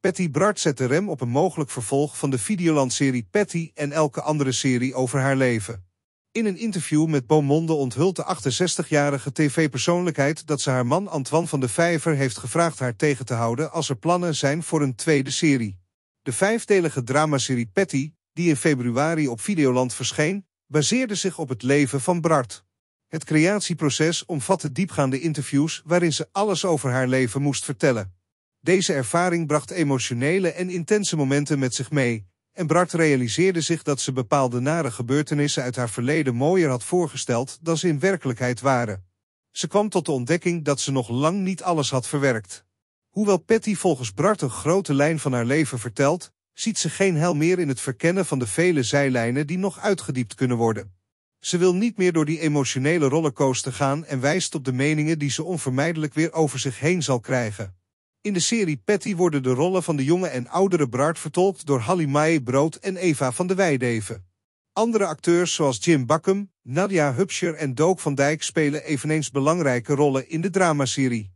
Patty Bart zet de rem op een mogelijk vervolg van de Videoland-serie Patty en elke andere serie over haar leven. In een interview met Beaumonde onthult de 68-jarige tv-persoonlijkheid dat ze haar man Antoine van de Vijver heeft gevraagd haar tegen te houden als er plannen zijn voor een tweede serie. De vijfdelige dramaserie Patty, die in februari op Videoland verscheen, baseerde zich op het leven van Bart. Het creatieproces omvatte diepgaande interviews waarin ze alles over haar leven moest vertellen. Deze ervaring bracht emotionele en intense momenten met zich mee, en Bart realiseerde zich dat ze bepaalde nare gebeurtenissen uit haar verleden mooier had voorgesteld dan ze in werkelijkheid waren. Ze kwam tot de ontdekking dat ze nog lang niet alles had verwerkt. Hoewel Patty volgens Bart een grote lijn van haar leven vertelt, ziet ze geen hel meer in het verkennen van de vele zijlijnen die nog uitgediept kunnen worden. Ze wil niet meer door die emotionele rollercoaster gaan en wijst op de meningen die ze onvermijdelijk weer over zich heen zal krijgen. In de serie Patty worden de rollen van de jonge en oudere Bart vertolkt door Hallie Brood en Eva van de Weideven. Andere acteurs zoals Jim Buckham, Nadia Hupscher en Doak van Dijk spelen eveneens belangrijke rollen in de dramaserie.